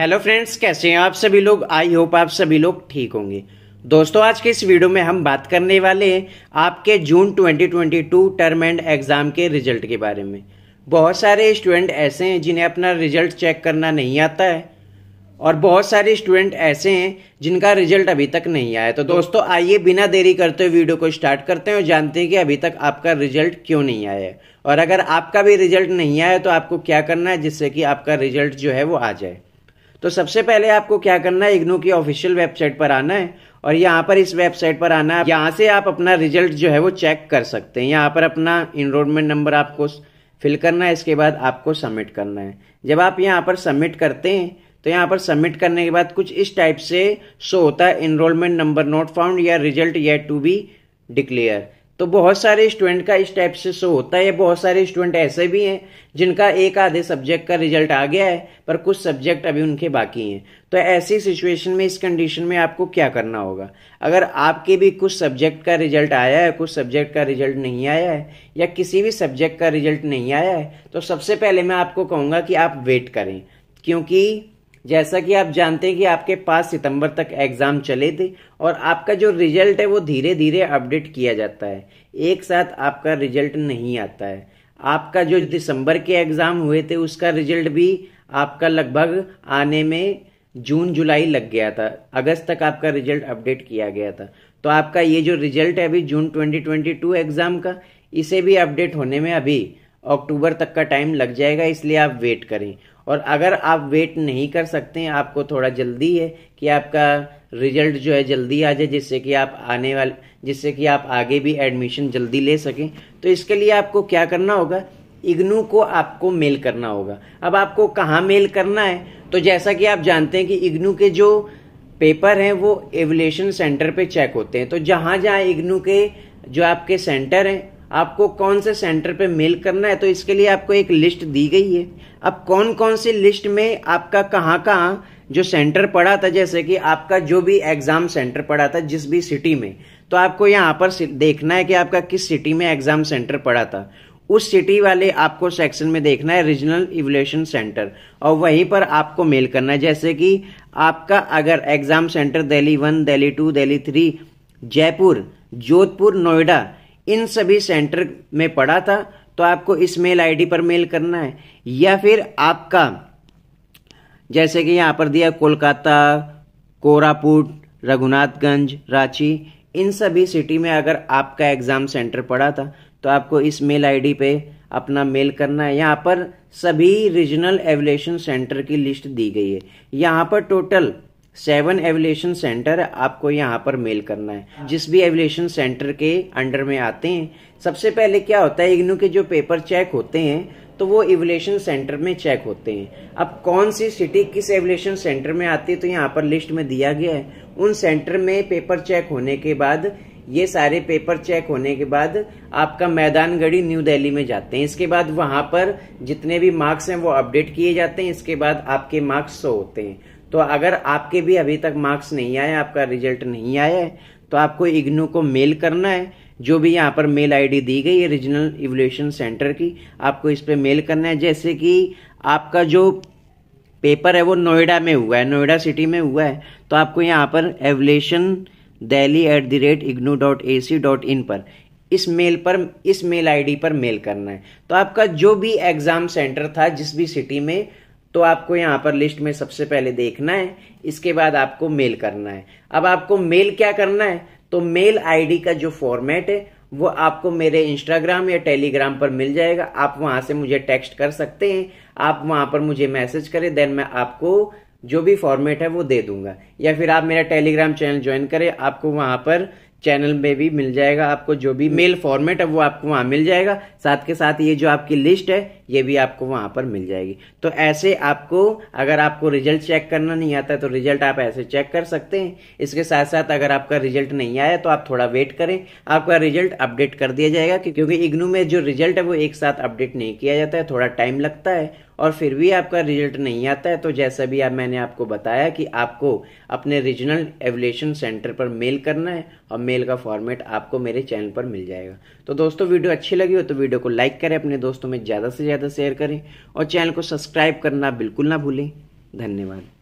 Hello friends कैसे हैं आप सभी लोग आई होप आप सभी लोग ठीक होंगे दोस्तों आज के इस वीडियो में हम बात करने वाले हैं आपके जून 2022 टर्म एंड एग्ज़ाम के रिजल्ट के बारे में बहुत सारे स्टूडेंट ऐसे हैं जिन्हें अपना रिजल्ट चेक करना नहीं आता है और बहुत सारे स्टूडेंट ऐसे हैं जिनका रिजल्ट अभी तक नहीं आया तो दोस्तों आइए बिना देरी करते हुए वीडियो को स्टार्ट करते हैं और जानते हैं कि अभी तक आपका रिजल्ट क्यों नहीं आया है और अगर आपका भी रिजल्ट नहीं आया तो आपको क्या करना है जिससे कि आपका रिजल्ट जो है वो आ जाए तो सबसे पहले आपको क्या करना है इग्नू की ऑफिशियल वेबसाइट पर आना है और यहाँ पर इस वेबसाइट पर आना है यहाँ से आप अपना रिजल्ट जो है वो चेक कर सकते हैं यहाँ पर अपना इनरोलमेंट नंबर आपको फिल करना है इसके बाद आपको सबमिट करना है जब आप यहाँ पर सबमिट करते हैं तो यहाँ पर सबमिट करने के बाद कुछ इस टाइप से शो होता है इनरोलमेंट नंबर नोट फाउंड या रिजल्ट या टू बी डिक्लेयर तो बहुत सारे स्टूडेंट का इस टाइप से शो होता है बहुत सारे स्टूडेंट ऐसे भी हैं जिनका एक आधे सब्जेक्ट का रिजल्ट आ गया है पर कुछ सब्जेक्ट अभी उनके बाकी हैं तो ऐसी सिचुएशन में इस कंडीशन में आपको क्या करना होगा अगर आपके भी कुछ सब्जेक्ट का रिजल्ट आया है कुछ सब्जेक्ट का रिजल्ट नहीं आया है या किसी भी सब्जेक्ट का रिजल्ट नहीं आया है तो सबसे पहले मैं आपको कहूँगा कि आप वेट करें क्योंकि जैसा कि आप जानते हैं कि आपके पास सितंबर तक एग्ज़ाम चले थे और आपका जो रिजल्ट है वो धीरे धीरे अपडेट किया जाता है एक साथ आपका रिजल्ट नहीं आता है आपका जो दिसंबर के एग्ज़ाम हुए थे उसका रिजल्ट भी आपका लगभग आने में जून जुलाई लग गया था अगस्त तक आपका रिजल्ट अपडेट किया गया था तो आपका ये जो रिजल्ट है अभी जून 2022 एग्ज़ाम का इसे भी अपडेट होने में अभी अक्टूबर तक का टाइम लग जाएगा इसलिए आप वेट करें और अगर आप वेट नहीं कर सकते हैं आपको थोड़ा जल्दी है कि आपका रिजल्ट जो है जल्दी आ जाए जिससे कि आप आने वाले जिससे कि आप आगे भी एडमिशन जल्दी ले सकें तो इसके लिए आपको क्या करना होगा इग्नू को आपको मेल करना होगा अब आपको कहाँ मेल करना है तो जैसा कि आप जानते हैं कि इग्नू के जो पेपर हैं वो एवलेशन सेंटर पे चेक होते हैं तो जहाँ जहाँ इग्नू के जो आपके सेंटर हैं आपको कौन से सेंटर पे मेल करना है तो इसके लिए आपको एक लिस्ट दी गई है अब कौन कौन सी लिस्ट में आपका कहाँ कहाँ जो सेंटर पड़ा था जैसे कि आपका जो भी एग्ज़ाम सेंटर पड़ा था जिस भी सिटी में तो आपको यहाँ पर देखना है कि आपका किस सिटी में एग्ज़ाम सेंटर पड़ा था उस सिटी वाले आपको सेक्शन में देखना है रीजनल इवोल्यूशन सेंटर और वहीं पर आपको मेल करना है जैसे कि आपका अगर exam centre Delhi one Delhi two Delhi three Jaipur Jodhpur Noida इन सभी सेंटर में पड़ा था तो आपको इस मेल आईडी पर मेल करना है या फिर आपका जैसे कि यहाँ पर दिया कोलकाता कोरापुट रघुनाथगंज रांची इन सभी सिटी में अगर आपका एग्ज़ाम सेंटर पड़ा था तो आपको इस मेल आईडी पे अपना मेल करना है यहाँ पर सभी रीजनल एवलेशन सेंटर की लिस्ट दी गई है यहाँ पर टोटल सेवन एवलेशन सेंटर आपको यहाँ पर मेल करना है हाँ। जिस भी एविलेशन सेंटर के अंडर में आते हैं सबसे पहले क्या होता है इग्नू के जो पेपर चेक होते हैं तो वो एवलेशन सेंटर में चेक होते हैं अब कौन सी सिटी किस एवलेशन सेंटर में आती है तो यहाँ पर लिस्ट में दिया गया है उन सेंटर में पेपर चेक होने के बाद ये सारे पेपर चेक होने के बाद आपका मैदान गढ़ी न्यू दिल्ली में जाते हैं इसके बाद वहां पर जितने भी मार्क्स हैं वो अपडेट किए जाते हैं इसके बाद आपके मार्क्स सो होते हैं तो अगर आपके भी अभी तक मार्क्स नहीं आए आपका रिजल्ट नहीं आया है तो आपको इग्नू को मेल करना है जो भी यहाँ पर मेल आईडी दी गई है रीजनल इवोल्यूशन सेंटर की आपको इस पर मेल करना है जैसे कि आपका जो पेपर है वो नोएडा में हुआ है नोएडा सिटी में हुआ है तो आपको यहाँ पर evaluation Delhi at the rate IGNOU dot A C dot in पर इस मेल पर इस मेल आईडी पर मेल करना है तो आपका जो भी एग्ज़ाम सेंटर था जिस भी सिटी में तो आपको यहाँ पर लिस्ट में सबसे पहले देखना है इसके बाद आपको मेल करना है अब आपको मेल क्या करना है तो मेल आईडी का जो फॉर्मेट है वो आपको मेरे इंस्टाग्राम या टेलीग्राम पर मिल जाएगा आप वहां से मुझे टेक्स्ट कर सकते हैं आप वहां पर मुझे मैसेज करें देन मैं आपको जो भी फॉर्मेट है वो दे दूंगा या फिर आप मेरा टेलीग्राम चैनल ज्वाइन करें आपको वहां पर चैनल में भी मिल जाएगा आपको जो भी मेल फॉर्मेट है वो आपको वहाँ मिल जाएगा साथ के साथ ये जो आपकी लिस्ट है ये भी आपको वहाँ पर मिल जाएगी तो ऐसे आपको अगर आपको रिजल्ट चेक करना नहीं आता तो रिजल्ट आप ऐसे चेक कर सकते हैं इसके साथ साथ अगर आपका रिजल्ट नहीं आया तो आप थोड़ा वेट करें आपका रिजल्ट अपडेट कर दिया जाएगा क्योंकि इग्नू में जो रिजल्ट है वो एक साथ अपडेट नहीं किया जाता है थोड़ा टाइम लगता है और फिर भी आपका रिजल्ट नहीं आता है तो जैसा भी आप मैंने आपको बताया कि आपको अपने रीजनल एवलेशन सेंटर पर मेल करना है और मेल का फॉर्मेट आपको मेरे चैनल पर मिल जाएगा तो दोस्तों वीडियो अच्छी लगी हो तो वीडियो को लाइक करें अपने दोस्तों में ज़्यादा से ज़्यादा शेयर करें और चैनल को सब्सक्राइब करना बिल्कुल ना भूलें धन्यवाद